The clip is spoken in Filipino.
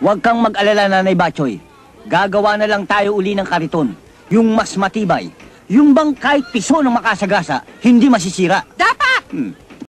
Huwag kang mag-alala, Nanay Bachoy. Gagawa na lang tayo uli ng kariton. Yung mas matibay. Yung bang kahit piso ng makasagasa, hindi masisira. Dapat! Hmm.